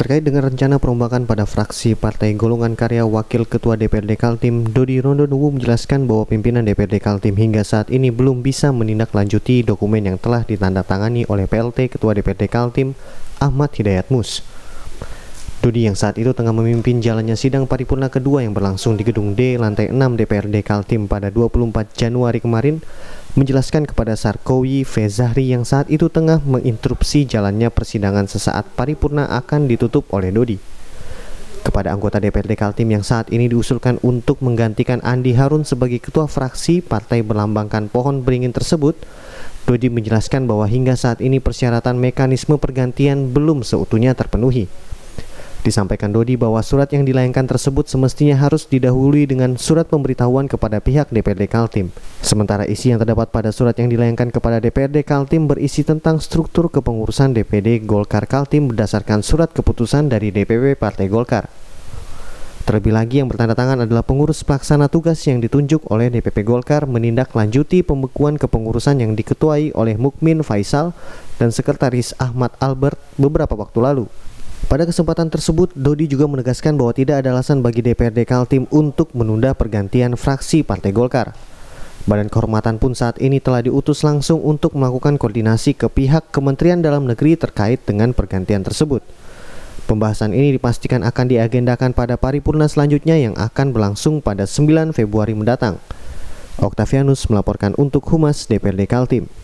Terkait dengan rencana perombakan pada fraksi Partai Golongan Karya Wakil Ketua DPRD Kaltim, Dodi Rondonuwu menjelaskan bahwa pimpinan DPRD Kaltim hingga saat ini belum bisa menindaklanjuti dokumen yang telah ditandatangani oleh PLT Ketua DPRD Kaltim, Ahmad Hidayat Mus. Dodi yang saat itu tengah memimpin jalannya sidang paripurna kedua yang berlangsung di gedung D lantai 6 DPRD Kaltim pada 24 Januari kemarin menjelaskan kepada Sarkowi Fezahri yang saat itu tengah menginterupsi jalannya persidangan sesaat paripurna akan ditutup oleh Dodi. Kepada anggota DPRD Kaltim yang saat ini diusulkan untuk menggantikan Andi Harun sebagai ketua fraksi partai berlambangkan pohon beringin tersebut, Dodi menjelaskan bahwa hingga saat ini persyaratan mekanisme pergantian belum seutuhnya terpenuhi. Disampaikan Dodi bahwa surat yang dilayangkan tersebut semestinya harus didahului dengan surat pemberitahuan kepada pihak DPRD Kaltim. Sementara isi yang terdapat pada surat yang dilayangkan kepada DPRD Kaltim berisi tentang struktur kepengurusan DPD Golkar Kaltim berdasarkan surat keputusan dari DPP Partai Golkar. Terlebih lagi yang bertanda tangan adalah pengurus pelaksana tugas yang ditunjuk oleh DPP Golkar menindaklanjuti pembekuan kepengurusan yang diketuai oleh Mukmin Faisal dan Sekretaris Ahmad Albert beberapa waktu lalu. Pada kesempatan tersebut, Dodi juga menegaskan bahwa tidak ada alasan bagi DPRD Kaltim untuk menunda pergantian fraksi Partai Golkar. Badan Kehormatan pun saat ini telah diutus langsung untuk melakukan koordinasi ke pihak Kementerian Dalam Negeri terkait dengan pergantian tersebut. Pembahasan ini dipastikan akan diagendakan pada paripurna selanjutnya yang akan berlangsung pada 9 Februari mendatang. Oktavianus melaporkan untuk Humas DPRD Kaltim.